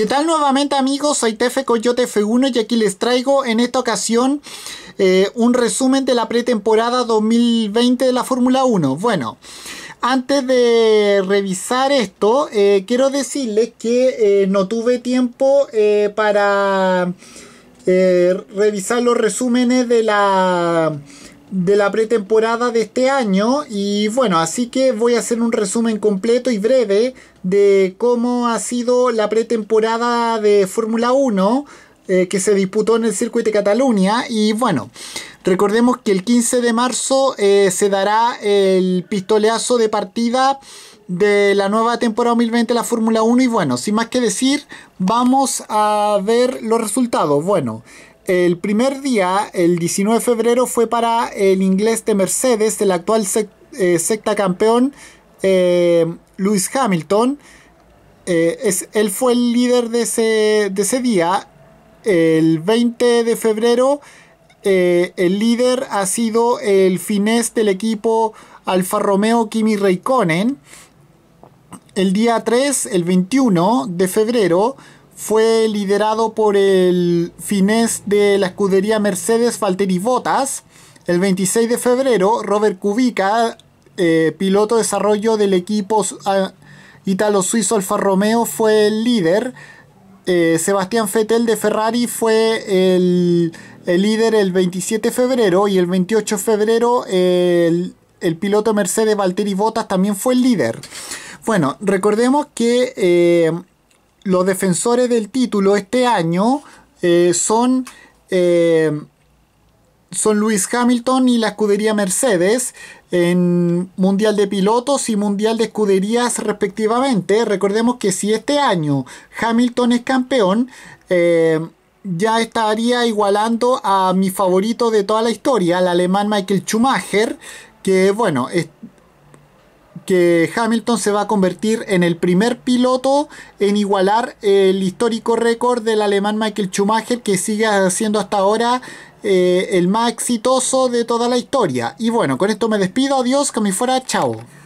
¿Qué tal nuevamente amigos? Soy Tefe Coyote F1 y aquí les traigo en esta ocasión eh, un resumen de la pretemporada 2020 de la Fórmula 1. Bueno, antes de revisar esto, eh, quiero decirles que eh, no tuve tiempo para revisar los resúmenes de la de la pretemporada de este año y bueno, así que voy a hacer un resumen completo y breve de cómo ha sido la pretemporada de Fórmula 1 eh, que se disputó en el circuito de Cataluña y bueno, recordemos que el 15 de marzo eh, se dará el pistoleazo de partida de la nueva temporada 2020 de la Fórmula 1 y bueno, sin más que decir, vamos a ver los resultados. Bueno, el primer día, el 19 de febrero, fue para el inglés de Mercedes, el actual eh, secta campeón, eh, Luis Hamilton. Eh, es, él fue el líder de ese, día. El 20 de febrero, el líder ha sido el finés del equipo Alfa Romeo Kimi Raikkonen El día 3, el 21 de febrero, fue liderado por el finés de la escudería Mercedes Valtteri Botas El 26 de febrero, Robert Kubica, eh, piloto de desarrollo del equipo ah, italo-suizo Alfa Romeo, fue el líder. Eh, Sebastián Fettel de Ferrari fue el, líder el 27 de febrero y el 28 de febrero el, el piloto Mercedes Valtteri Botas también fue el líder. Bueno, recordemos que eh, los defensores del título este año eh, son, eh, son Luis Hamilton y la escudería Mercedes en Mundial de Pilotos y Mundial de Escuderías respectivamente. Recordemos que si este año Hamilton es campeón, eh, ya estaría igualando a mi favorito de toda la historia, el alemán Michael Schumacher, que bueno, que Hamilton se va a convertir en el primer piloto en igualar el histórico récord del alemán Michael Schumacher, que sigue siendo hasta ahora eh, el más exitoso de toda la historia. Y bueno, con esto me despido, adiós, que me fuera, chao.